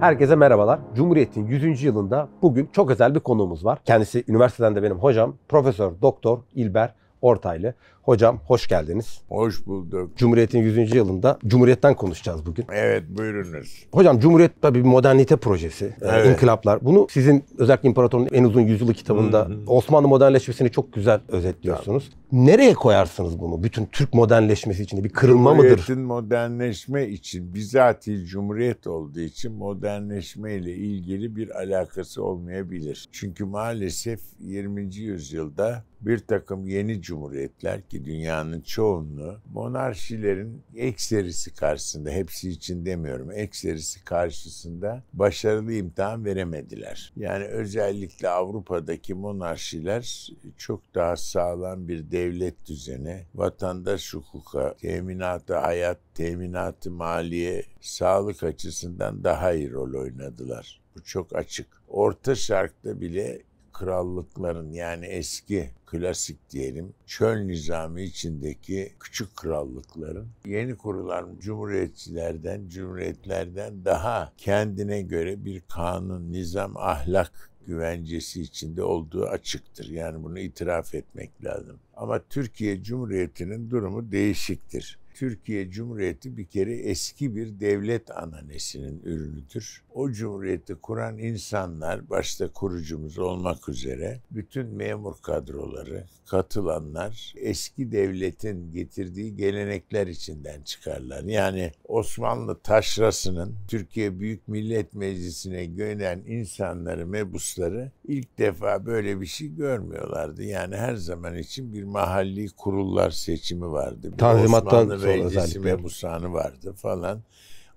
Herkese merhabalar. Cumhuriyet'in 100. yılında bugün çok özel bir konuğumuz var. Kendisi üniversiteden de benim hocam Profesör Doktor İlber Ortaylı. Hocam hoş geldiniz. Hoş bulduk. Cumhuriyet'in 100. yılında Cumhuriyet'ten konuşacağız bugün. Evet buyurunuz. Hocam Cumhuriyet tabii bir modernite projesi, e, evet. inkılaplar. Bunu sizin özellikle İmparator'un en uzun yüzyılı kitabında Hı-hı. Osmanlı modernleşmesini çok güzel özetliyorsunuz. Tamam. Nereye koyarsınız bunu? Bütün Türk modernleşmesi için bir kırılma mıdır? Cumhuriyet'in modernleşme için bizatihi Cumhuriyet olduğu için modernleşme ile ilgili bir alakası olmayabilir. Çünkü maalesef 20. yüzyılda bir takım yeni cumhuriyetler ki dünyanın çoğunluğu monarşilerin ekserisi karşısında, hepsi için demiyorum, ekserisi karşısında başarılı imtihan veremediler. Yani özellikle Avrupa'daki monarşiler çok daha sağlam bir devlet düzeni, vatandaş hukuka, teminatı hayat, teminatı maliye, sağlık açısından daha iyi rol oynadılar. Bu çok açık. Orta Şark'ta bile krallıkların yani eski klasik diyelim çöl nizami içindeki küçük krallıkların yeni kurulan cumhuriyetçilerden, cumhuriyetlerden daha kendine göre bir kanun, nizam, ahlak güvencesi içinde olduğu açıktır. Yani bunu itiraf etmek lazım. Ama Türkiye Cumhuriyeti'nin durumu değişiktir. Türkiye Cumhuriyeti bir kere eski bir devlet ananesinin ürünüdür. O cumhuriyeti kuran insanlar başta kurucumuz olmak üzere bütün memur kadroları, katılanlar eski devletin getirdiği gelenekler içinden çıkarlar. Yani Osmanlı taşrasının Türkiye Büyük Millet Meclisi'ne gönen insanları, mebusları ilk defa böyle bir şey görmüyorlardı. Yani her zaman için bir mahalli kurullar seçimi vardı. Tanzimattan Osmanlı Anadolu özellikle. mebusanı vardı falan.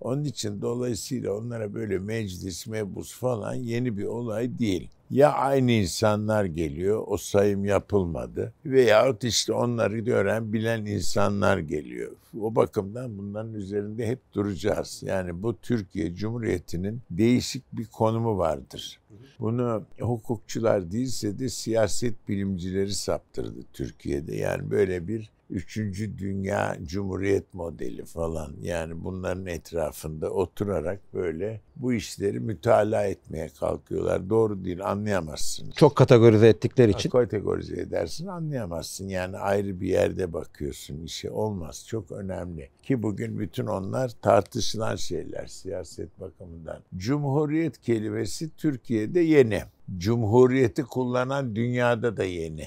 Onun için dolayısıyla onlara böyle meclis, mebus falan yeni bir olay değil. Ya aynı insanlar geliyor, o sayım yapılmadı veyahut işte onları gören, bilen insanlar geliyor. O bakımdan bunların üzerinde hep duracağız. Yani bu Türkiye Cumhuriyeti'nin değişik bir konumu vardır. Bunu hukukçular değilse de siyaset bilimcileri saptırdı Türkiye'de. Yani böyle bir üçüncü dünya cumhuriyet modeli falan yani bunların etrafında oturarak böyle bu işleri mütalaa etmeye kalkıyorlar. Doğru değil anlayamazsınız. Çok kategorize ettikleri için. Kategorize edersin anlayamazsın. Yani ayrı bir yerde bakıyorsun işe olmaz. Çok önemli. Ki bugün bütün onlar tartışılan şeyler siyaset bakımından. Cumhuriyet kelimesi Türkiye'de yeni. Cumhuriyeti kullanan dünyada da yeni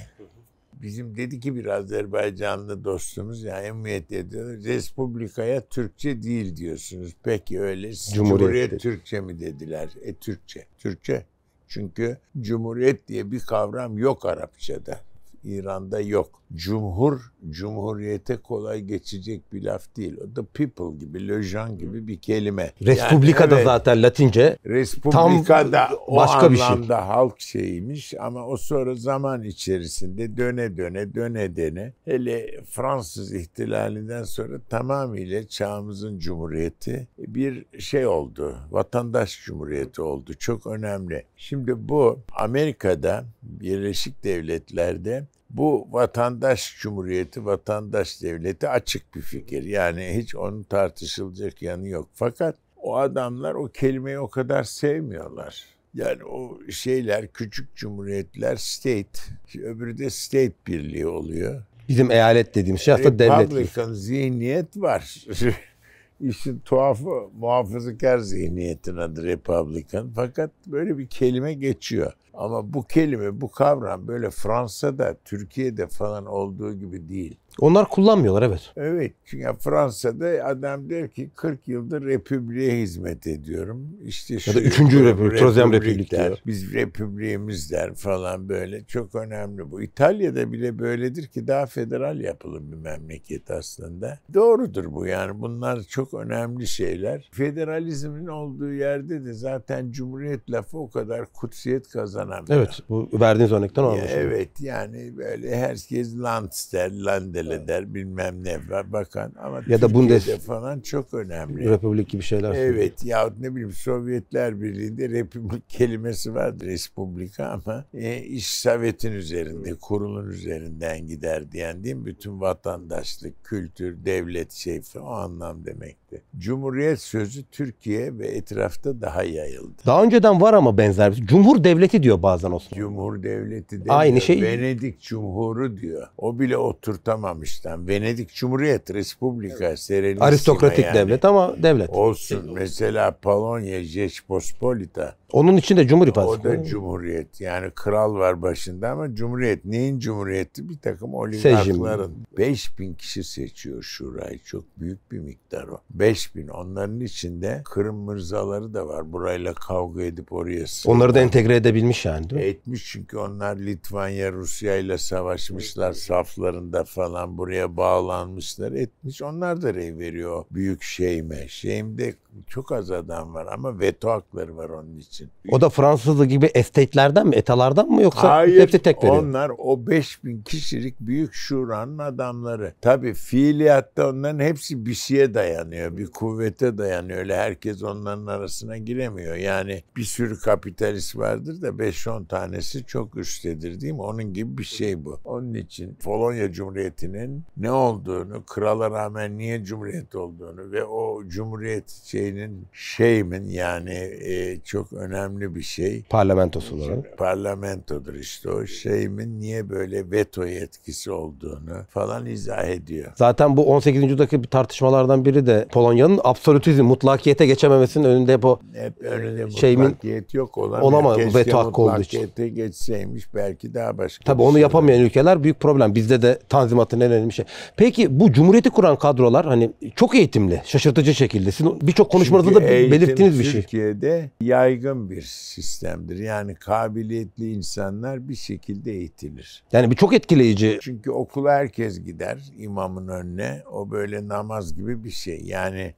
bizim dedi ki bir Azerbaycanlı dostumuz yani emniyet ediyor. Respublikaya Türkçe değil diyorsunuz. Peki öyle Cumhuriyet, Cumhuriyet Türkçe mi dediler? E Türkçe. Türkçe. Çünkü Cumhuriyet diye bir kavram yok Arapçada. İran'da yok cumhur, cumhuriyete kolay geçecek bir laf değil. O da people gibi, lejan gibi bir kelime. Respublika'da yani, evet, zaten Latince. Respublika'da da o başka bir şey. halk şeymiş ama o sonra zaman içerisinde döne döne döne döne hele Fransız ihtilalinden sonra tamamıyla çağımızın cumhuriyeti bir şey oldu. Vatandaş cumhuriyeti oldu. Çok önemli. Şimdi bu Amerika'da Birleşik Devletler'de bu vatandaş cumhuriyeti, vatandaş devleti açık bir fikir. Yani hiç onun tartışılacak yanı yok. Fakat o adamlar o kelimeyi o kadar sevmiyorlar. Yani o şeyler küçük cumhuriyetler state, öbürü de state birliği oluyor. Bizim eyalet dediğimiz şey aslında devlet. Republican zihniyet var. İşin tuhafı muhafazakar zihniyetin adı Republican. Fakat böyle bir kelime geçiyor. Ama bu kelime, bu kavram böyle Fransa'da, Türkiye'de falan olduğu gibi değil. Onlar kullanmıyorlar evet. Evet. Çünkü Fransa'da adam der ki 40 yıldır republiğe hizmet ediyorum. İşte şu ya da 3. Republik, Trozen Republik der. Biz republiğimiz der falan böyle. Çok önemli bu. İtalya'da bile böyledir ki daha federal yapılır bir memleket aslında. Doğrudur bu yani. Bunlar çok önemli şeyler. Federalizmin olduğu yerde de zaten cumhuriyet lafı o kadar kutsiyet kazan önemli. Evet bu verdiğiniz örnekten o Evet yani böyle herkes Lanz der, Landele evet. der bilmem ne var bakan ama ya da Bundes falan çok önemli. Republik gibi şeyler. Evet ya yahut ne bileyim Sovyetler Birliği'nde republik kelimesi vardır Respublika ama e, iş Sovyet'in üzerinde kurulun üzerinden gider diyen değil mi? Bütün vatandaşlık, kültür, devlet şey o anlam demekti. Cumhuriyet sözü Türkiye ve etrafta daha yayıldı. Daha önceden var ama benzer. Şey. Cumhur devleti diyor diyor bazen Osmanlı. Cumhur devleti demiyor. Aynı şey. Venedik Cumhuru diyor. O bile oturtamamıştan. Venedik Cumhuriyet, Respublika, evet. Aristokratik yani. devlet ama devlet. Olsun. Evet. Mesela Polonya, Jespospolita. Onun için de Cumhur İttifakı. O da Cumhuriyet. Yani kral var başında ama Cumhuriyet. Neyin Cumhuriyeti? Bir takım oligarkların. 5000 kişi seçiyor şurayı. Çok büyük bir miktar o. 5000. Onların içinde Kırım Mırzaları da var. Burayla kavga edip oraya sığınan. Onları da entegre edebilmiş etmiş yani değil mi? Etmiş çünkü onlar Litvanya Rusya ile savaşmışlar saflarında falan buraya bağlanmışlar etmiş. Onlar da rey veriyor büyük şeyme. Şeyimde çok az adam var ama veto hakları var onun için. O da Fransızlı gibi estetlerden mi, etalardan mı yoksa Hayır, hepsi tek veriyor? onlar o 5000 kişilik büyük şuranın adamları. Tabii fiiliyatta onların hepsi bir şeye dayanıyor, bir kuvvete dayanıyor. Öyle herkes onların arasına giremiyor. Yani bir sürü kapitalist vardır da 5-10 tanesi çok üsttedir değil mi? Onun gibi bir şey bu. Onun için Polonya Cumhuriyeti'nin ne olduğunu, krala rağmen niye cumhuriyet olduğunu ve o cumhuriyet şey şeyinin şeymin yani e, çok önemli bir şey. Parlamentosu olarak. Parlamentodur işte o şeyimin niye böyle veto yetkisi olduğunu falan izah ediyor. Zaten bu 18. bir tartışmalardan biri de Polonya'nın absolutizm, mutlakiyete geçememesinin önünde o Hep önünde e, şeymin, mutlakiyet yok olan olamaz, veto hakkı olduğu için. geçseymiş belki daha başka. Tabii onu şey yapamayan ülkeler büyük problem. Bizde de tanzimatın en önemli şey. Peki bu cumhuriyeti kuran kadrolar hani çok eğitimli, şaşırtıcı şekilde. Sizin birçok konuşmanızda da belirttiğiniz bir şey. Türkiye'de yaygın bir sistemdir. Yani kabiliyetli insanlar bir şekilde eğitilir. Yani bir çok etkileyici. Çünkü okula herkes gider imamın önüne. O böyle namaz gibi bir şey. Yani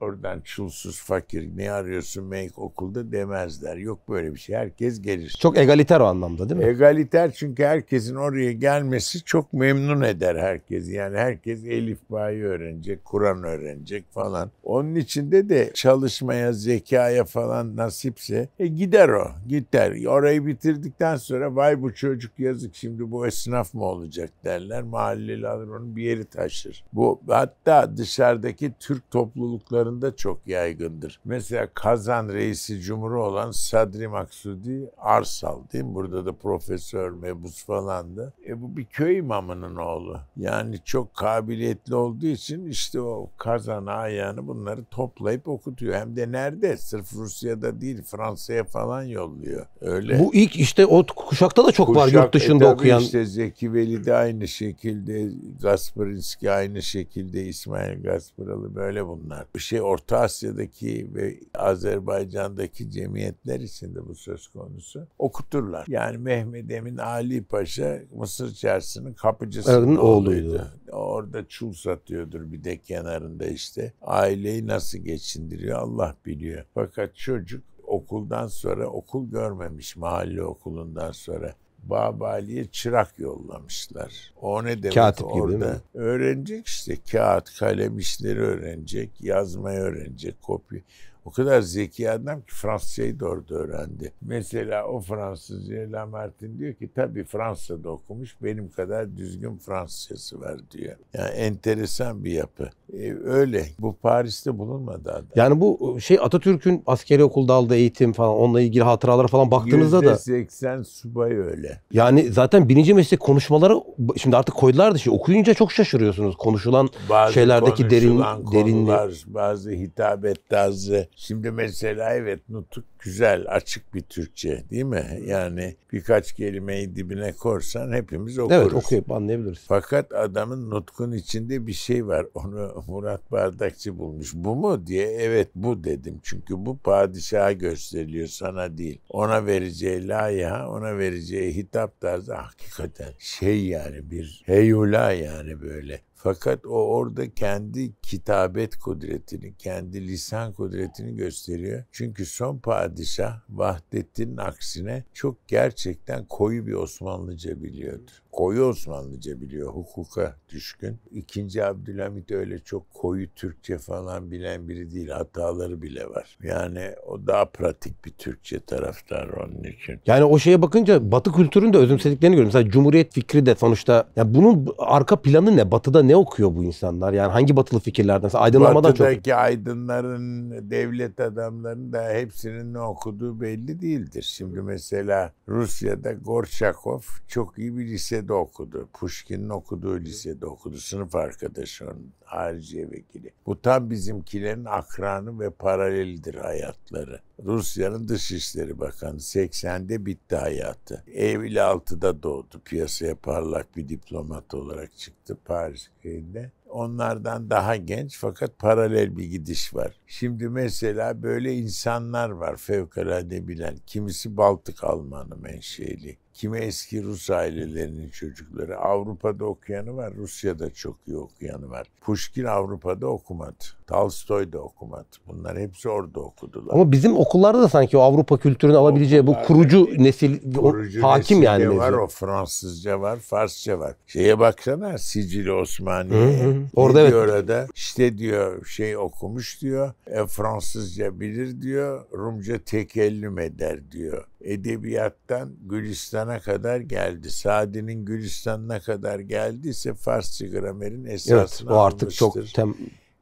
oradan çulsuz fakir ne arıyorsun meyk okulda demezler. Yok böyle bir şey. Herkes gelir. Çok egaliter o anlamda değil mi? Egaliter çünkü herkesin oraya gelmesi çok memnun eder herkesi. Yani herkes Elif Bayi öğrenecek, Kur'an öğrenecek falan. Onun içinde de çalışmaya, zekaya falan nasipse e, gider o. Gider. Orayı bitirdikten sonra vay bu çocuk yazık şimdi bu esnaf mı olacak derler. Mahalleli alır onu bir yeri taşır. Bu hatta dışarıdaki Türk toplulukları gruplarında çok yaygındır. Mesela Kazan reisi cumhuru olan Sadri Maksudi Arsal değil mi? Burada da profesör mebus falan da. E bu bir köy imamının oğlu. Yani çok kabiliyetli olduğu için işte o Kazan ayağını bunları toplayıp okutuyor. Hem de nerede? Sırf Rusya'da değil Fransa'ya falan yolluyor. Öyle. Bu ilk işte o kuşakta da çok Kuşak, var yurt e, dışında e, okuyan. işte Zeki Veli de aynı şekilde, Gasparinski aynı şekilde, İsmail Gasparalı böyle bunlar. Bir şey şey Orta Asya'daki ve Azerbaycan'daki cemiyetler içinde bu söz konusu. Okuturlar. Yani Mehmet Emin Ali Paşa Mısır Çarşısı'nın kapıcısının oğluydu. Orada çul satıyordur bir de kenarında işte. Aileyi nasıl geçindiriyor Allah biliyor. Fakat çocuk okuldan sonra okul görmemiş mahalle okulundan sonra. Babali'ye çırak yollamışlar. O ne demek Katip orada? Gibi, değil mi? Öğrenecek işte kağıt, kalem işleri öğrenecek, yazmayı öğrenecek, kopya. O kadar zeki adam ki Fransızcayı doğru da öğrendi. Mesela o Fransız Lamartine diyor ki tabii Fransa'da okumuş benim kadar düzgün Fransızcası var diyor. Yani enteresan bir yapı. Ee, öyle. Bu Paris'te bulunmadı adam. Yani bu e, şey Atatürk'ün askeri okulda aldığı eğitim falan onunla ilgili hatıralara falan baktığınızda da. %80 subay öyle. Yani zaten birinci meslek konuşmaları şimdi artık koydular da şey okuyunca çok şaşırıyorsunuz konuşulan bazı şeylerdeki derin derinliği. Bazı hitap tarzı Şimdi mesela evet nutuk güzel, açık bir Türkçe değil mi? Yani birkaç kelimeyi dibine korsan hepimiz okuruz. Evet okuyup anlayabiliriz. Fakat adamın nutkun içinde bir şey var. Onu Murat Bardakçı bulmuş. Bu mu diye evet bu dedim. Çünkü bu padişaha gösteriliyor sana değil. Ona vereceği layiha, ona vereceği hitap tarzı hakikaten şey yani bir heyula yani böyle. Fakat o orada kendi kitabet kudretini, kendi lisan kudretini gösteriyor. Çünkü son padişah Vahdettin'in aksine çok gerçekten koyu bir Osmanlıca biliyordu koyu Osmanlıca biliyor, hukuka düşkün. İkinci Abdülhamit öyle çok koyu Türkçe falan bilen biri değil. Hataları bile var. Yani o daha pratik bir Türkçe taraftar onun için. Yani o şeye bakınca Batı kültürünü de özümsediklerini görüyorum. Mesela Cumhuriyet fikri de sonuçta ya bunun arka planı ne? Batı'da ne okuyor bu insanlar? Yani hangi batılı fikirlerden? Mesela aydınlanmadan Batı'daki çok... Batı'daki aydınların, devlet adamlarının da hepsinin ne okuduğu belli değildir. Şimdi mesela Rusya'da Gorçakov çok iyi bir lise lisede okudu. Pushkin'in okuduğu lisede okudu. Sınıf arkadaşı onun harici vekili. Bu tam bizimkilerin akranı ve paraleldir hayatları. Rusya'nın Dışişleri Bakanı 80'de bitti hayatı. Evli altıda doğdu. Piyasaya parlak bir diplomat olarak çıktı Paris köyünde onlardan daha genç fakat paralel bir gidiş var. Şimdi mesela böyle insanlar var fevkalade bilen. Kimisi Baltık Almanı menşeli, Kime eski Rus ailelerinin çocukları. Avrupa'da okuyanı var, Rusya'da çok iyi okuyanı var. Pushkin Avrupa'da okumadı. Tolstoy da okumadı. Bunlar hepsi orada okudular. Ama bizim okullarda da sanki o Avrupa kültürünü alabileceği bu kurucu nesil kurucu hakim nesil yani. Var, nesil. o Fransızca var, Farsça var. Şeye baksana Sicili Osmaniye. Hı hı. Orada evet. Orada işte diyor şey okumuş diyor. E, Fransızca bilir diyor. Rumca tekellüm eder diyor edebiyattan Gülistan'a kadar geldi. Sadi'nin Gülistan'ına kadar geldiyse Farsça gramerin esasını Evet o artık almıştır. çok tem,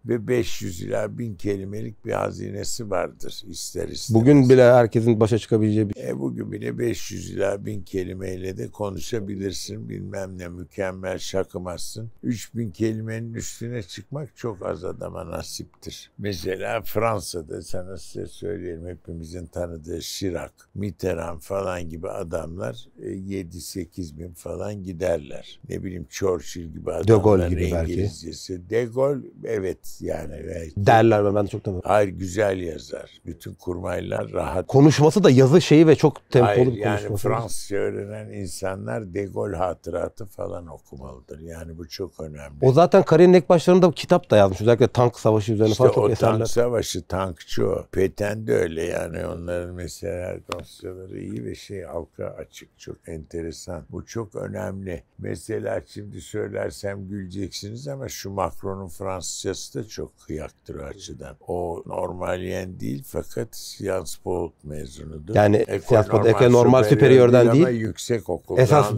ve 500 ila 1000 kelimelik bir hazinesi vardır ister istemez. Bugün bile herkesin başa çıkabileceği bir e, Bugün bile 500 ila 1000 kelimeyle de konuşabilirsin bilmem ne mükemmel şakımazsın. 3000 kelimenin üstüne çıkmak çok az adama nasiptir. Mesela Fransa'da sana size söyleyelim hepimizin tanıdığı Şirak, Mitterrand falan gibi adamlar 7-8 e, bin falan giderler. Ne bileyim Churchill gibi adamlar De Gaulle gibi İngilizcesi. belki. De Gaulle evet yani. Evet. Derler mi? Ben çok tanıdım. Hayır güzel yazar. Bütün kurmaylar rahat. Konuşması da yazı şeyi ve çok tempolu Hayır, bir konuşması. Yani Fransızca öğrenen insanlar De Gaulle hatıratı falan okumalıdır. Yani bu çok önemli. O zaten Karin ilk başlarında kitap da yazmış. Özellikle tank savaşı üzerine işte falan çok o eserler. tank savaşı, tankçı o. Peten de öyle yani. Onların mesela dosyaları iyi ve şey halka açık. Çok enteresan. Bu çok önemli. Mesela şimdi söylersem güleceksiniz ama şu Macron'un Fransızcası da çok kıyaktır o açıdan. O normalyen değil fakat Sciences Po mezunudur. Yani Sciences Po normal, normal süperiyörden değil. Ama yüksek okuldan, esas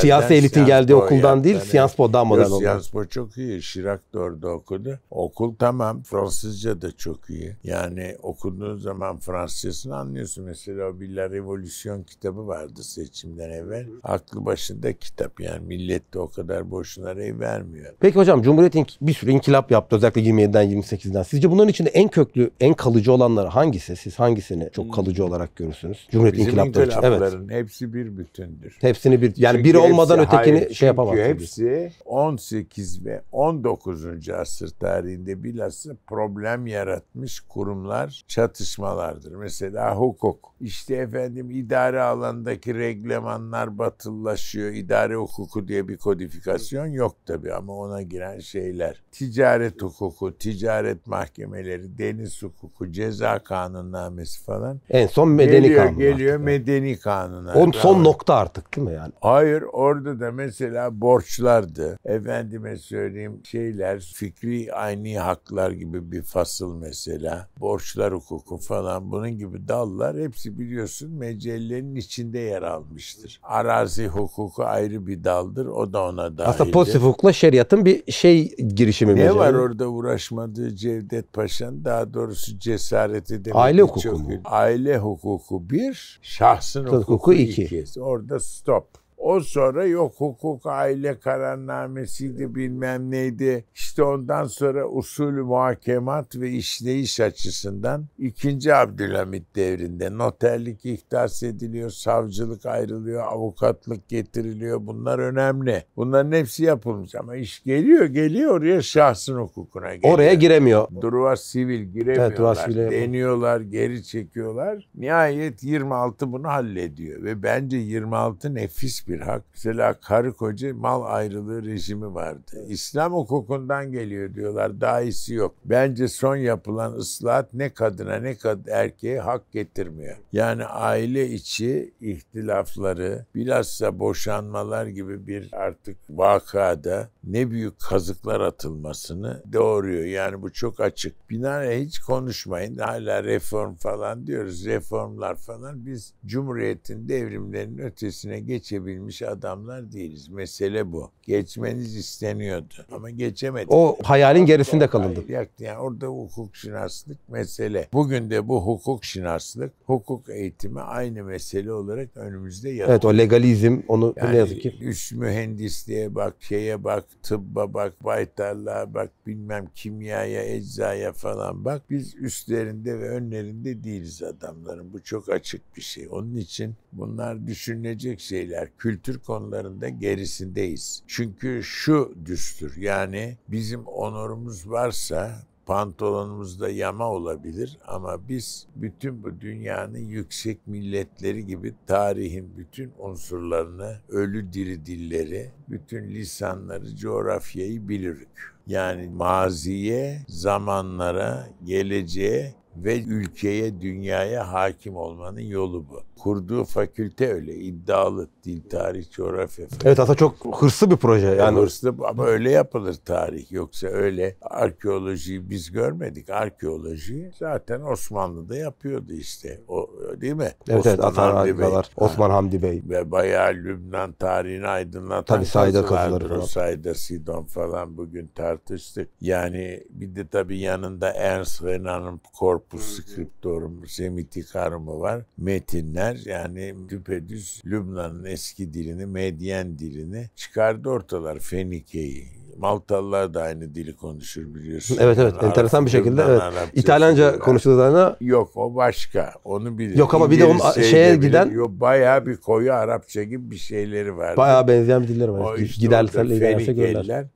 Siyasi elitin geldiği okuldan değil, Sciences Po daha modern oldu. Sciences Po çok iyi. Şirak da okudu. Okul tamam. Fransızca da çok iyi. Yani okuduğun zaman Fransızcasını anlıyorsun. Mesela o bir La Revolution kitabı vardı seçimden evvel. Aklı başında kitap yani. Millet de o kadar boşuna rey vermiyor. Peki hocam Cumhuriyet bir sürü inkılap yaptı özellikle 27'den 28'den. Sizce bunların içinde en köklü, en kalıcı olanlar hangisi? Siz hangisini çok kalıcı hmm. olarak görürsünüz? Cumhuriyet Bizim inkılapları için. Evet. hepsi bir bütündür. Hepsini bir yani çünkü biri olmadan hayır, ötekini hayır, şey yapamaz. Çünkü hepsi 18 ve 19. asır tarihinde bilhassa problem yaratmış kurumlar, çatışmalardır. Mesela hukuk. İşte efendim idare alandaki reglemanlar batıllaşıyor. İdare hukuku diye bir kodifikasyon yok tabii ama ona giren şeyler. Ticaret hukuku, ticaret mahkemeleri, deniz hukuku, ceza kanunnamesi falan. En son medeni geliyor, kanun. Geliyor medeni kanuna. On son tamam. nokta artık değil mi yani? Hayır orada da mesela borçlardı. Efendime söyleyeyim şeyler fikri aynı haklar gibi bir fasıl mesela. Borçlar hukuku falan bunun gibi dallar hepsi biliyorsun mecellenin içinde yer almıştır. Arazi hukuku ayrı bir daldır o da ona dahildir. Aslında pozitif hukukla şeriatın bir şey girişimi. Ne mecelle. var orada? burada uğraşmadığı Cevdet Paşa'nın daha doğrusu cesareti demek Aile hukuku çok mu? Aile hukuku bir, şahsın hukuku, hukuku iki. iki. Orada stop. O sonra yok hukuk aile kararnamesiydi bilmem neydi. İşte ondan sonra usul muhakemat ve işleyiş açısından ikinci Abdülhamit devrinde noterlik ihdas ediliyor, savcılık ayrılıyor, avukatlık getiriliyor. Bunlar önemli. Bunların hepsi yapılmış ama iş geliyor geliyor oraya şahsın hukukuna geliyor. Oraya giremiyor. Duruva sivil giremiyorlar. Evet, deniyorlar, geri çekiyorlar. Nihayet 26 bunu hallediyor ve bence 26 nefis bir hak. Mesela karı koca mal ayrılığı rejimi vardı. İslam hukukundan geliyor diyorlar. Daha iyisi yok. Bence son yapılan ıslahat ne kadına ne kad erkeğe hak getirmiyor. Yani aile içi ihtilafları bilhassa boşanmalar gibi bir artık vakada ne büyük kazıklar atılmasını doğuruyor. Yani bu çok açık. Binaenaleyh hiç konuşmayın. Hala reform falan diyoruz. Reformlar falan biz Cumhuriyet'in devrimlerinin ötesine geçebiliriz koymuş adamlar değiliz. Mesele bu. Geçmeniz isteniyordu ama geçemedik. O hayalin gerisinde kalındı. Hayır, yani orada hukuk şinaslık mesele. Bugün de bu hukuk şinaslık, hukuk eğitimi aynı mesele olarak önümüzde yazıyor. Evet o legalizm onu yani, ne yazık ki. Üst mühendisliğe bak, şeye bak, tıbba bak, baytarlığa bak, bilmem kimyaya, eczaya falan bak. Biz üstlerinde ve önlerinde değiliz adamların. Bu çok açık bir şey. Onun için bunlar düşünülecek şeyler kültür konularında gerisindeyiz. Çünkü şu düstur yani bizim onurumuz varsa pantolonumuzda yama olabilir ama biz bütün bu dünyanın yüksek milletleri gibi tarihin bütün unsurlarını, ölü diri dilleri, bütün lisanları, coğrafyayı bilirik Yani maziye, zamanlara, geleceğe ve ülkeye, dünyaya hakim olmanın yolu bu. Kurduğu fakülte öyle iddialı dil, tarih, coğrafya. Falan. Evet aslında çok hırslı bir proje e, yani. Hırslı ama öyle yapılır tarih yoksa öyle arkeolojiyi biz görmedik. Arkeoloji zaten Osmanlı'da yapıyordu işte. O değil mi? Evet, evet Atan Hamdi Bey. Osman Hamdi Bey. Ve bayağı Lübnan tarihini aydınlatan tabii sayda kazıları var. Sayda Sidon falan bugün tartıştık. Yani bir de tabii yanında Ernst Renan'ın korp corpus scriptorum, semitikarımı var. Metinler yani düpedüz Lübnan'ın eski dilini, Medyen dilini çıkardı ortalar Fenike'yi. Maltalılar da aynı dili konuşur biliyorsun. Evet evet yani enteresan bir şekilde evet. Arapça İtalyanca konuşulduklarına yok o başka. Onu bir Yok ama bir de o şeye giden yok bayağı bir koyu Arapça gibi bir şeyleri var. Bayağı benzeyen bir dilleri var. O işte Giderler Fenikeliler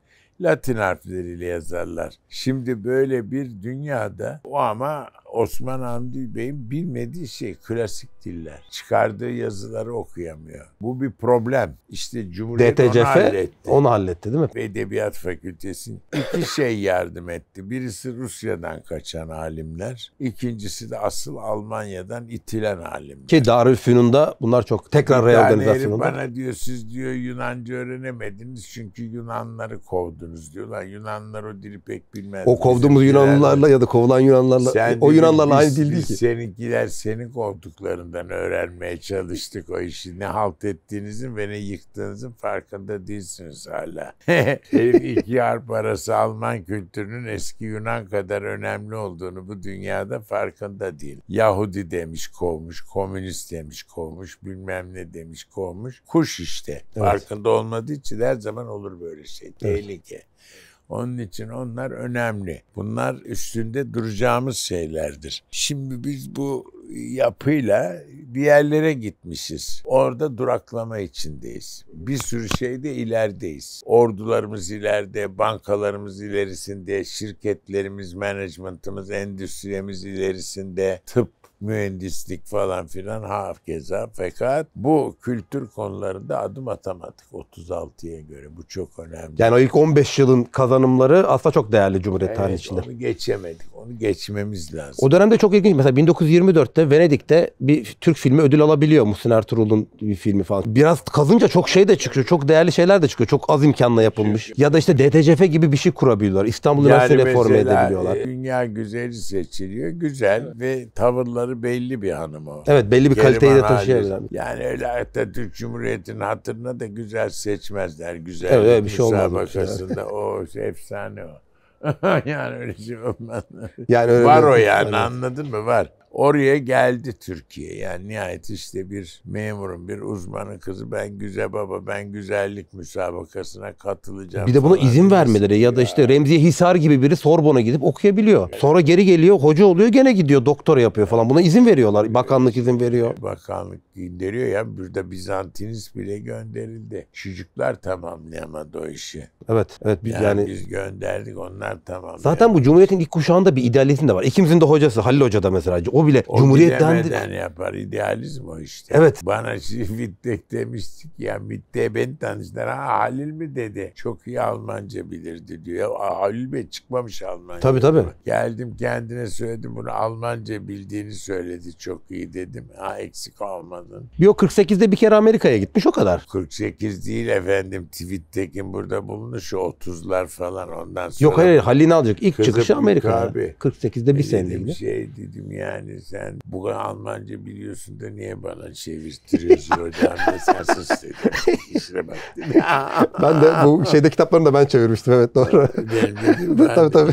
Latin harfleriyle yazarlar. Şimdi böyle bir dünyada o ama Osman Hamdi Bey'in bilmediği şey klasik diller. Çıkardığı yazıları okuyamıyor. Bu bir problem. İşte Cumhuriyet DTCF, onu halletti. Onu halletti değil mi? Edebiyat Fakültesi iki şey yardım etti. Birisi Rusya'dan kaçan alimler. ikincisi de asıl Almanya'dan itilen alimler. Ki Darülfünun'da bunlar çok tekrar reorganizasyonunda. bana diyor siz diyor Yunanca öğrenemediniz çünkü Yunanları kovdunuz diyorlar. Yunanlar o dili pek bilmez. O kovduğumuz Yunanlarla ya da kovulan Yunanlarla Sen o Yunanlarla aynı dil değil ki. Seninkiler senin koltuklarından öğrenmeye çalıştık o işi. Ne halt ettiğinizin ve ne yıktığınızın farkında değilsiniz hala. Herif iki harp arası Alman kültürünün eski Yunan kadar önemli olduğunu bu dünyada farkında değil. Yahudi demiş kovmuş, komünist demiş kovmuş, bilmem ne demiş kovmuş. Kuş işte. Evet. Farkında olmadığı için her zaman olur böyle şey. Tehlike. Evet. Onun için onlar önemli. Bunlar üstünde duracağımız şeylerdir. Şimdi biz bu yapıyla bir yerlere gitmişiz. Orada duraklama içindeyiz. Bir sürü şeyde ilerideyiz. Ordularımız ileride, bankalarımız ilerisinde, şirketlerimiz, managementımız, endüstriyemiz ilerisinde, tıp mühendislik falan filan hafkeza fakat bu kültür konularında adım atamadık 36'ya göre. Bu çok önemli. Yani o ilk 15 yılın kazanımları aslında çok değerli Cumhuriyet evet, tarihi Onu geçemedik. Onu geçmemiz lazım. O dönemde çok ilginç. Mesela 1924'te Venedik'te bir Türk filmi ödül alabiliyor. Muhsin Ertuğrul'un bir filmi falan. Biraz kazınca çok şey de çıkıyor. Çok değerli şeyler de çıkıyor. Çok az imkanla yapılmış. Çünkü ya da işte DTCF gibi bir şey kurabiliyorlar. İstanbul yani reform edebiliyorlar. E, Dünya güzeli seçiliyor. Güzel ve tavırları vasıfları belli bir hanım o. Evet belli bir Geriman kaliteyi de taşıyabilen. Yani öyle hatta Türk Cumhuriyeti'nin hatırına da güzel seçmezler. Güzel evet, evet, bir şey olmaz. o şey, efsane o. yani öyle şey olmaz. Yani öyle Var o yani evet. anladın mı? Var. Oraya geldi Türkiye. Yani nihayet işte bir memurun, bir uzmanın kızı ben güzel baba, ben güzellik müsabakasına katılacağım. Bir de buna izin vermeleri ya da işte Remziye Hisar gibi biri Sorbon'a gidip okuyabiliyor. Sonra geri geliyor, hoca oluyor, gene gidiyor, doktora yapıyor falan. Buna izin veriyorlar. Bakanlık izin veriyor. Bakanlık gönderiyor ya. Burada Bizantinist bile gönderildi. Çocuklar tamamlayamadı o işi. Evet, evet biz yani, yani biz gönderdik, onlar tamamlayamadı. Zaten bu Cumhuriyet'in ilk kuşağında bir idealizm de var. İkimizin de hocası Halil Hoca da mesela. O o bile o Cumhuriyet'ten... O yapar. idealizm o işte. Evet. Bana şimdi demiştik ya. Mitte beni tanıştılar. Ha Halil mi dedi. Çok iyi Almanca bilirdi diyor. Ha, Halil Bey çıkmamış Almanca. Tabii tabii. Geldim kendine söyledim bunu. Almanca bildiğini söyledi. Çok iyi dedim. Ha eksik olmadın. Yok 48'de bir kere Amerika'ya gitmiş o kadar. 48 değil efendim. Tweet'tekin burada bulunmuş 30'lar falan ondan sonra. Yok hayır Halil'in alacak. İlk çıkışı Amerika'da. Abi, 48'de bir e, sene Şey dedim yani yani sen bu kadar Almanca biliyorsun da niye bana çevirtiriyorsun hocam mesarsız dedi. İşine bak dedi. ben de bu şeyde kitaplarını da ben çevirmiştim evet doğru. Benim dedim ben tabii, tabii.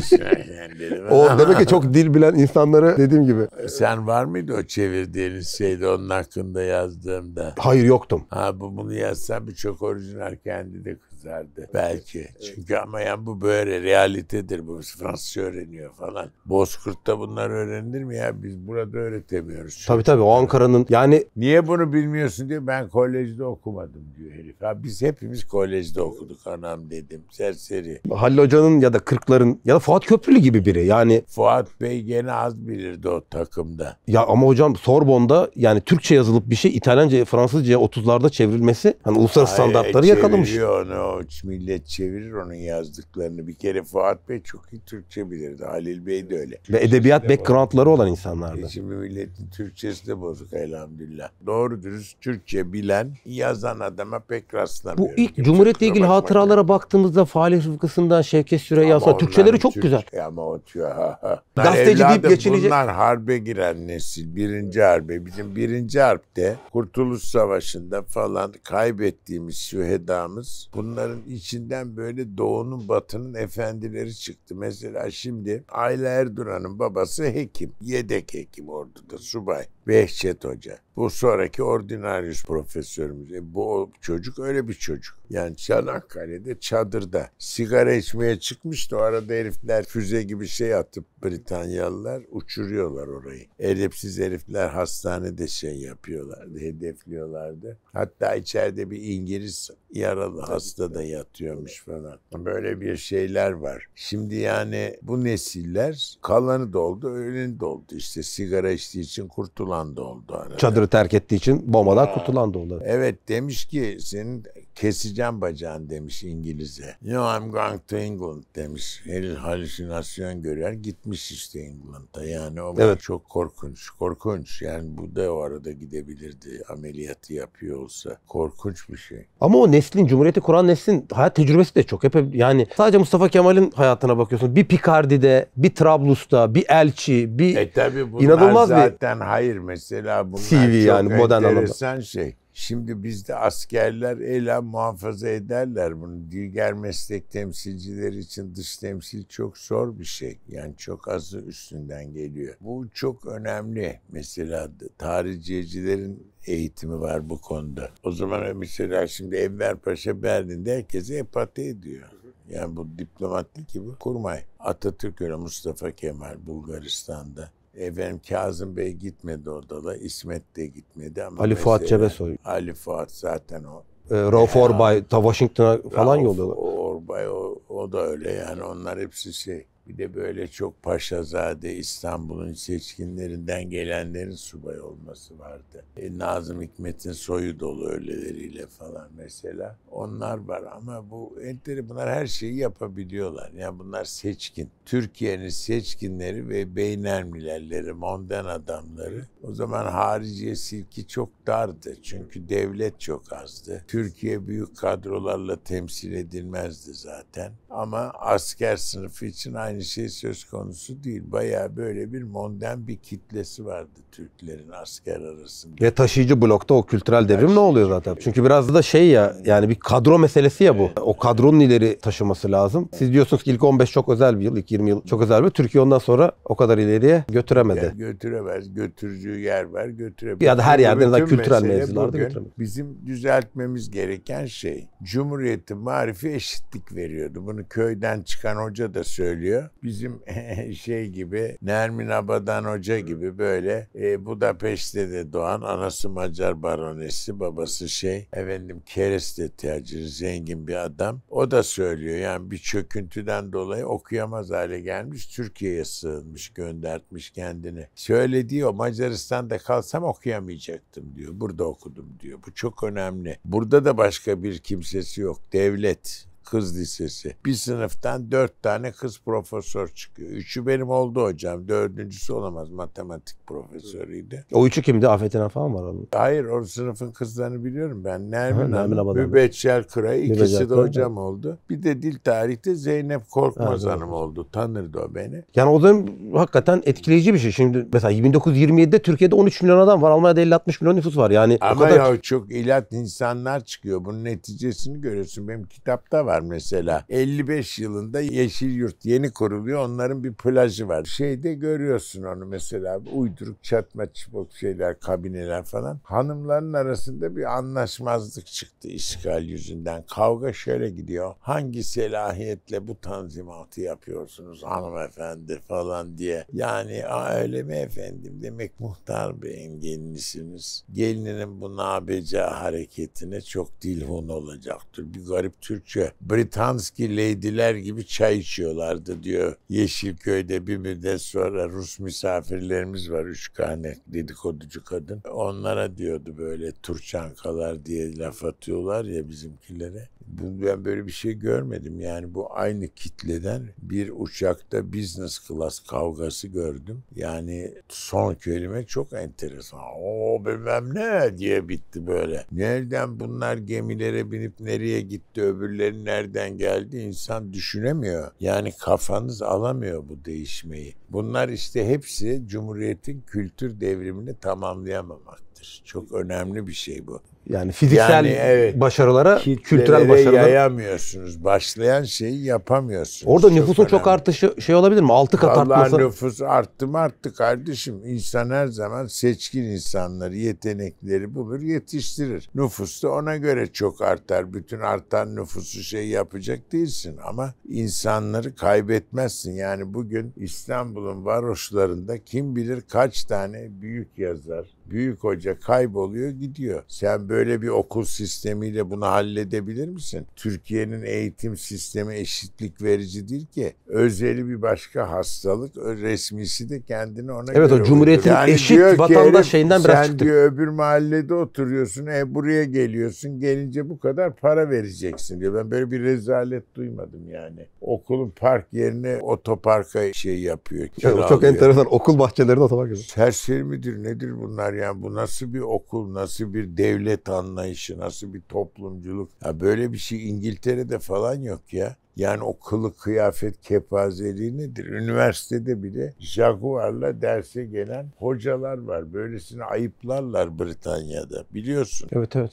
Yani dedim. O demek ki çok dil bilen insanları dediğim gibi. E, sen var mıydı o çevirdiğin şeyde onun hakkında yazdığımda? Hayır yoktum. Ha bu bunu yazsam bir çok orijinal kendi de derdi belki. Çünkü ama yani bu böyle realitedir bu Fransızca öğreniyor falan. Bozkurt'ta bunlar öğrenilir mi ya? Biz burada öğretemiyoruz. Çünkü. Tabii tabii o Ankara'nın yani. Niye bunu bilmiyorsun diyor ben kolejde okumadım diyor herif. Ha, biz hepimiz kolejde okuduk anam dedim serseri. Halil Hoca'nın ya da Kırklar'ın ya da Fuat Köprülü gibi biri yani. Fuat Bey gene az bilirdi o takımda. Ya ama hocam Sorbon'da yani Türkçe yazılıp bir şey İtalyanca, Fransızca 30'larda çevrilmesi hani uluslararası Hayır, standartları yakalamış. onu o millet çevirir onun yazdıklarını. Bir kere Fuat Bey çok iyi Türkçe bilirdi. Halil Bey de öyle. Ve edebiyat backgroundları olan insanlardı. E şimdi milletin Türkçesi de bozuk elhamdülillah. Doğru dürüst Türkçe bilen yazan adama pek rastlamıyorum. Bu ilk Kimse Cumhuriyet'le ilgili hatıralara ya. baktığımızda Faleh Rıfkısı'ndan Şevket Süreyya Türkçeleri çok Türk, güzel. E ama o tüyo, ha, ha. Gazeteci deyip geçinecek. Bunlar harbe giren nesil. Birinci harbe. Bizim birinci harpte Kurtuluş Savaşı'nda falan kaybettiğimiz şühedamız bunlar onların içinden böyle doğunun batının efendileri çıktı. Mesela şimdi Ayla Erduran'ın babası hekim. Yedek hekim orduda subay. Behçet Hoca. Bu sonraki Ordinarius profesörümüz. E, bu çocuk öyle bir çocuk. Yani Çanakkale'de çadırda sigara içmeye çıkmıştı. O arada herifler füze gibi şey atıp Britanyalılar uçuruyorlar orayı. Edepsiz herifler hastanede şey yapıyorlardı, hedefliyorlardı. Hatta içeride bir İngiliz yaralı hasta da yatıyormuş falan. Böyle bir şeyler var. Şimdi yani bu nesiller kalanı doldu, öğleni doldu. İşte sigara içtiği için kurtulan kurtulan da oldu. Arada. Çadırı terk ettiği için bombadan Aa, kurtulan da oldu. Evet demiş ki senin keseceğim bacağını demiş İngiliz'e. No I'm going to England demiş. Her halüsinasyon görüyor. Gitmiş işte England'a. Yani o evet. çok korkunç. Korkunç. Yani bu da o arada gidebilirdi. Ameliyatı yapıyor olsa. Korkunç bir şey. Ama o neslin, Cumhuriyeti kuran neslin hayat tecrübesi de çok. Hep, yani sadece Mustafa Kemal'in hayatına bakıyorsun. Bir Picardi'de, bir Trablus'ta, bir Elçi, bir e tabi bunlar inanılmaz zaten bir... hayır mesela bunlar CV çok yani, modern enteresan anlamda. şey. Şimdi bizde askerler eylem muhafaza ederler bunu. Diğer meslek temsilcileri için dış temsil çok zor bir şey. Yani çok azı üstünden geliyor. Bu çok önemli. Mesela Tarihçilerin eğitimi var bu konuda. O zaman mesela şimdi Enver Paşa Berlin'de herkese hepate ediyor. Yani bu diplomatlık gibi kurmay. Atatürk öyle Mustafa Kemal Bulgaristan'da. Efendim Kazım Bey gitmedi odala, İsmet de gitmedi ama Ali mesela, Fuat Cebesoy. Ali Fuat zaten o. E, Rauf ee, Orbay, ta Washington'a falan Rauf Orbay o, o da öyle yani onlar hepsi şey. Bir de böyle çok paşazade İstanbul'un seçkinlerinden gelenlerin subay olması vardı. E, Nazım Hikmet'in soyu dolu öyleleriyle falan mesela. Onlar var ama bu enteri bunlar her şeyi yapabiliyorlar. Yani bunlar seçkin. Türkiye'nin seçkinleri ve beynelmilerleri, monden adamları. O zaman hariciye silki çok dardı. Çünkü devlet çok azdı. Türkiye büyük kadrolarla temsil edilmezdi zaten. Ama asker sınıfı için aynı yani şey söz konusu değil. Baya böyle bir monden bir kitlesi vardı Türklerin asker arasında. Ve taşıyıcı blokta o kültürel devrim ne oluyor zaten? Çünkü biraz da şey ya yani bir kadro meselesi ya bu. Evet. O kadronun ileri taşıması lazım. Siz diyorsunuz ki ilk 15 çok özel bir yıl, ilk 20 yıl çok özel bir. Türkiye ondan sonra o kadar ileriye götüremedi. Yani götüremez. Götürücü yer var, götüremez. Ya da her yerde da kültürel mevzularda götüremez. Bizim düzeltmemiz gereken şey. cumhuriyetin marifi eşitlik veriyordu. Bunu köyden çıkan hoca da söylüyor. Bizim şey gibi Nermin Abadan Hoca gibi böyle e, Budapeşte de doğan anası Macar baronesi babası şey efendim kereste taciri zengin bir adam. O da söylüyor yani bir çöküntüden dolayı okuyamaz hale gelmiş Türkiye'ye sığınmış göndertmiş kendini. Söylediği o Macaristan'da kalsam okuyamayacaktım diyor. Burada okudum diyor. Bu çok önemli. Burada da başka bir kimsesi yok. Devlet kız lisesi. Bir sınıftan dört tane kız profesör çıkıyor. Üçü benim oldu hocam. Dördüncüsü olamaz. Matematik profesörüydü. O üçü kimdi? Afet'in falan var onun. Hayır o sınıfın kızlarını biliyorum ben. Nermin, ha, Nermin Hanım, Mübeccel Kıray. ikisi de hocam mi? oldu. Bir de dil tarihte Zeynep Korkmaz ha, Hanım oldu. Tanırdı o beni. Yani o zaman hakikaten etkileyici bir şey. Şimdi mesela 1927'de Türkiye'de 13 milyon adam var. Almanya'da 50-60 milyon nüfus var. Yani Ama kadar... ya çok ilat insanlar çıkıyor. Bunun neticesini görüyorsun. Benim kitapta var var mesela. 55 yılında Yeşil Yurt yeni kuruluyor. Onların bir plajı var. Şeyde görüyorsun onu mesela. Uyduruk çatma çubuk şeyler, kabineler falan. Hanımların arasında bir anlaşmazlık çıktı işgal yüzünden. Kavga şöyle gidiyor. Hangi selahiyetle bu tanzimatı yapıyorsunuz hanımefendi falan diye. Yani öyle mi efendim demek muhtar beyin gelinisiniz. Gelinin bu nabece hareketine çok dilhun olacaktır. Bir garip Türkçe Britanski leydiler gibi çay içiyorlardı diyor. Yeşilköy'de bir müddet sonra Rus misafirlerimiz var üç tane dedikoducu kadın. Onlara diyordu böyle turçankalar diye laf atıyorlar ya bizimkilere. Bunu ben böyle bir şey görmedim. Yani bu aynı kitleden bir uçakta business class kavgası gördüm. Yani son kelime çok enteresan. O bilmem ne diye bitti böyle. Nereden bunlar gemilere binip nereye gitti, öbürleri nereden geldi insan düşünemiyor. Yani kafanız alamıyor bu değişmeyi. Bunlar işte hepsi Cumhuriyet'in kültür devrimini tamamlayamamaktır. Çok önemli bir şey bu. Yani fiziksel yani, evet, başarılara kültürel başarılara yayamıyorsunuz. Başlayan şeyi yapamıyorsunuz. Orada çok nüfusun önemli. çok artışı şey olabilir mi? Altı kat Vallahi artması. nüfus arttı mı arttı kardeşim. İnsan her zaman seçkin insanları, yetenekleri bulur, yetiştirir. Nüfus da ona göre çok artar. Bütün artan nüfusu şey yapacak değilsin ama insanları kaybetmezsin. Yani bugün İstanbul'un varoşlarında kim bilir kaç tane büyük yazar, büyük hoca kayboluyor, gidiyor. Sen böyle böyle bir okul sistemiyle bunu halledebilir misin? Türkiye'nin eğitim sistemi eşitlik verici değil ki. Özeli bir başka hastalık, resmisi de kendini ona evet, göre. o Cumhuriyet'in yani eşit vatandaş şeyinden biraz sen Sen diyor öbür mahallede oturuyorsun, e buraya geliyorsun, gelince bu kadar para vereceksin diyor. Ben böyle bir rezalet duymadım yani. Okulun park yerine otoparka şey yapıyor. Yani çok enteresan. Okul bahçelerinde otopark yapıyor. Serseri midir nedir bunlar yani? Bu nasıl bir okul, nasıl bir devlet anlayışı, nasıl bir toplumculuk. Ya böyle bir şey İngiltere'de falan yok ya. Yani o kılık kıyafet kepazeliği nedir? Üniversitede bile Jaguar'la derse gelen hocalar var. Böylesine ayıplarlar Britanya'da biliyorsun. Evet evet.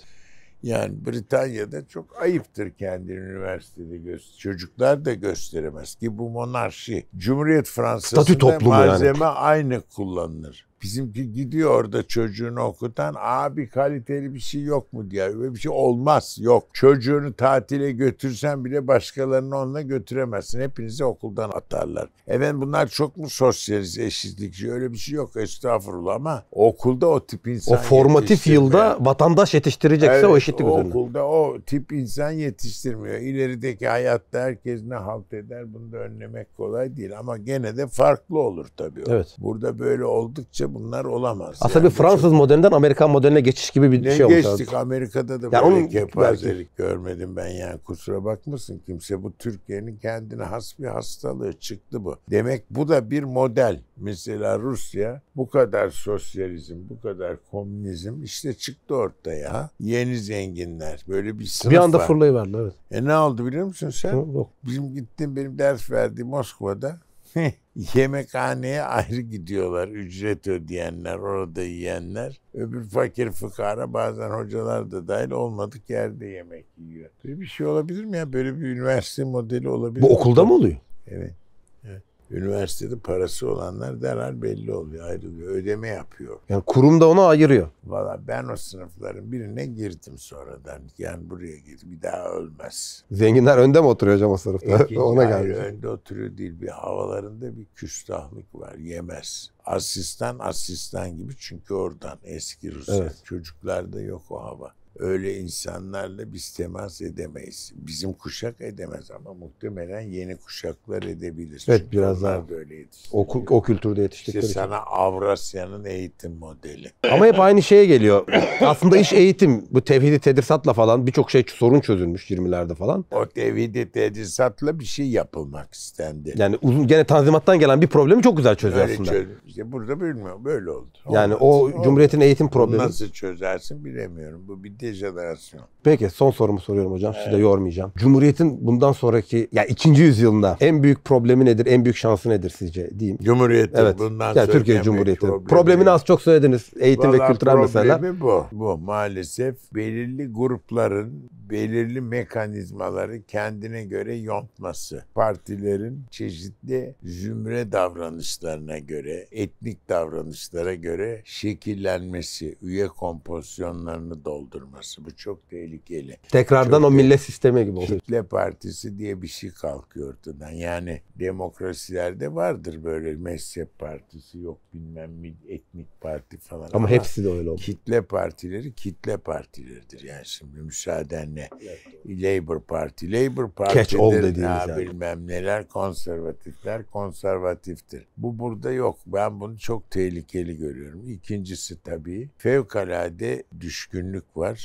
Yani Britanya'da çok ayıptır kendini üniversitede göster. Çocuklar da gösteremez ki bu monarşi. Cumhuriyet Fransa'sında malzeme yani. aynı kullanılır. Bizimki gidiyor orada çocuğunu okutan abi kaliteli bir şey yok mu diye. Böyle bir şey olmaz yok. Çocuğunu tatile götürsen bile başkalarını onunla götüremezsin. Hepinizi okuldan atarlar. Efendim bunlar çok mu sosyalist eşitlikçi öyle bir şey yok estağfurullah ama okulda o tip insan O formatif yılda vatandaş yetiştirecekse evet, o eşitlik üzerine. Okulda o tip insan yetiştirmiyor. İlerideki hayatta herkes ne halt eder bunu da önlemek kolay değil ama gene de farklı olur tabii. Evet. Burada böyle oldukça bunlar olamaz. Aslında yani bir Fransız çok... modelinden Amerikan modeline geçiş gibi bir ne şey olmuş. Geçtik abi. Amerika'da da yani böyle kepazelik görmedim ben yani kusura bakmasın kimse. Bu Türkiye'nin kendine has bir hastalığı çıktı bu. Demek bu da bir model. Mesela Rusya bu kadar sosyalizm, bu kadar komünizm işte çıktı ortaya. Yeni zenginler böyle bir sınıf Bir anda fırlayıverdi evet. E ne oldu biliyor musun sen? Yok. Bizim gittim benim ders verdiğim Moskova'da Yemekhaneye ayrı gidiyorlar ücret ödeyenler, orada yiyenler. Öbür fakir fıkara bazen hocalar da dahil olmadık yerde yemek yiyor. Böyle bir şey olabilir mi ya? Böyle bir üniversite modeli olabilir Bu okulda mı oluyor? Evet. Üniversitede parası olanlar derhal belli oluyor, ayrılıyor. Ödeme yapıyor. Yani kurum da onu ayırıyor. Valla ben o sınıfların birine girdim sonradan. Yani buraya girdim. Bir daha ölmez. Zenginler önde mi oturuyor hocam o sınıfta? İkinci Ona geldi. önde oturuyor değil. Bir havalarında bir küstahlık var. Yemez. Asistan asistan gibi çünkü oradan eski Rusya. Evet. Çocuklarda yok o hava öyle insanlarla biz temas edemeyiz. Bizim kuşak edemez ama muhtemelen yeni kuşaklar edebilir. Evet Çünkü biraz daha böyle o, o kültürde yetiştikleri İşte sana Avrasya'nın eğitim modeli. Ama hep aynı şeye geliyor. Aslında iş eğitim. Bu tevhidi tedrisatla falan birçok şey sorun çözülmüş 20'lerde falan. O tevhidi tedrisatla bir şey yapılmak istendi. Yani uzun gene tanzimattan gelen bir problemi çok güzel çözüyor Öyle aslında. Çöz, işte burada bilmiyorum böyle oldu. Yani Olmaz. o Cumhuriyet'in eğitim problemi. Nasıl çözersin bilemiyorum. Bu bir jenerasyon. Peki son sorumu soruyorum hocam. Evet. Sizi de yormayacağım. Cumhuriyetin bundan sonraki ya yani ikinci yüzyılında en büyük problemi nedir? En büyük şansı nedir sizce diyeyim? Cumhuriyetin evet. bundan yani Türkiye Cumhuriyeti. Problemi. Problemini az çok söylediniz. Eğitim Vallahi ve kültürel mesela Problemi bu. Bu maalesef belirli grupların belirli mekanizmaları kendine göre yontması. Partilerin çeşitli zümre davranışlarına göre, etnik davranışlara göre şekillenmesi, üye kompozisyonlarını doldurması olması. Bu çok tehlikeli. Tekrardan çok o millet sistemi gibi oluyor. Kitle partisi diye bir şey kalkıyor ortadan. Yani demokrasilerde vardır böyle mezhep partisi yok bilmem etnik parti falan. Ama, Ama hepsi de öyle oldu. Kitle partileri kitle partileridir. Yani şimdi müsaadenle evet, Labour Parti, Labour Parti'dir yani. bilmem neler konservatifler konservatiftir. Bu burada yok. Ben bunu çok tehlikeli görüyorum. İkincisi tabii fevkalade düşkünlük var.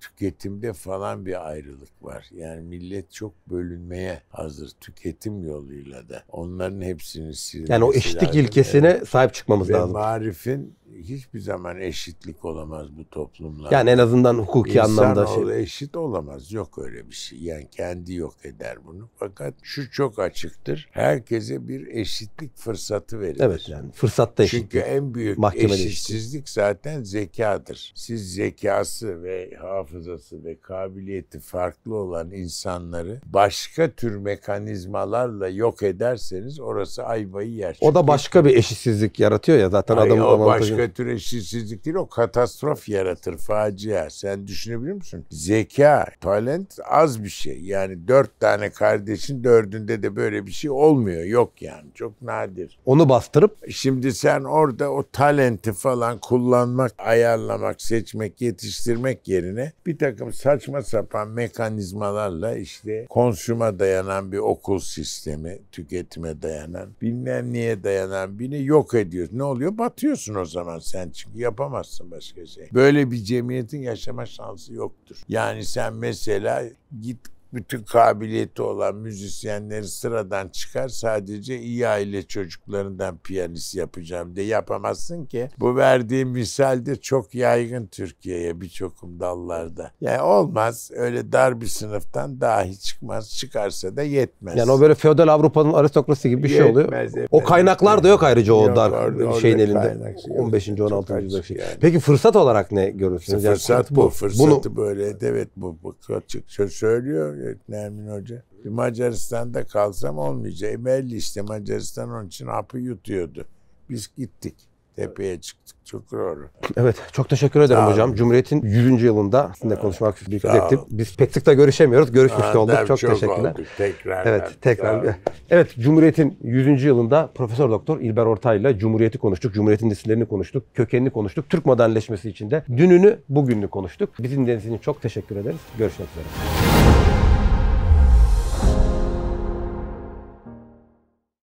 tüketimde falan bir ayrılık var. Yani millet çok bölünmeye hazır tüketim yoluyla da. Onların hepsini silmesi Yani o eşitlik ilkesine evet. sahip çıkmamız Ve lazım. marifin hiçbir zaman eşitlik olamaz bu toplumlarda. Yani en azından hukuki İnsan anlamda şey. eşit olamaz. Yok öyle bir şey. Yani kendi yok eder bunu. Fakat şu çok açıktır. Herkese bir eşitlik fırsatı verilir. Evet yani fırsatta eşitlik. Çünkü en büyük Mahkemede eşitsizlik eşitlik. zaten zekadır. Siz zekası ve hafızası hafızası ve kabiliyeti farklı olan insanları başka tür mekanizmalarla yok ederseniz orası ayvayı yer. o da başka bir eşitsizlik yaratıyor ya zaten Hayır, adamın o başka tür eşitsizlik değil o katastrof yaratır facia. Sen düşünebiliyor musun? Zeka, talent az bir şey. Yani dört tane kardeşin dördünde de böyle bir şey olmuyor. Yok yani çok nadir. Onu bastırıp? Şimdi sen orada o talenti falan kullanmak, ayarlamak, seçmek, yetiştirmek yerine bir takım saçma sapan mekanizmalarla işte konsuma dayanan bir okul sistemi, tüketime dayanan, bilmem neye dayanan birini yok ediyor. Ne oluyor? Batıyorsun o zaman sen çünkü yapamazsın başka şey. Böyle bir cemiyetin yaşama şansı yoktur. Yani sen mesela git bütün kabiliyeti olan müzisyenleri sıradan çıkar sadece iyi aile çocuklarından piyanist yapacağım de yapamazsın ki. Bu verdiğim misal de çok yaygın Türkiye'ye birçok dallarda. Yani olmaz öyle dar bir sınıftan dahi çıkmaz çıkarsa da yetmez. Yani o böyle feodal Avrupa'nın aristokrasi gibi bir yetmez, şey oluyor. Efendim, o kaynaklar yetmez. da yok ayrıca o yok, dar orada, şeyin orada elinde. Kaynak, 15. 16. yüzyılda şey. Yani. Peki fırsat olarak ne görüyorsunuz? fırsat yani, bu. Fırsatı bunu... böyle evet bu, bu, bu söylüyor Nermin Hoca. Macaristan'da kalsam olmayacak. Belli işte Macaristan onun için hapı yutuyordu. Biz gittik. Tepeye çıktık. Çok doğru. Evet. Çok teşekkür ederim hocam. Cumhuriyet'in 100. yılında sizinle evet. konuşmak büyük bir zevkti. Biz pek sık da görüşemiyoruz. Görüşmüş de olduk. Çok, çok teşekkürler. Olduk. Tekrar. Evet. Tekrar. Evet. Cumhuriyet'in 100. yılında Profesör Doktor İlber Ortay'la Cumhuriyet'i konuştuk. Cumhuriyet'in nesillerini konuştuk. Kökenini konuştuk. Türk modernleşmesi içinde dününü, bugününü konuştuk. Bizim denizini çok teşekkür ederiz. Görüşmek üzere.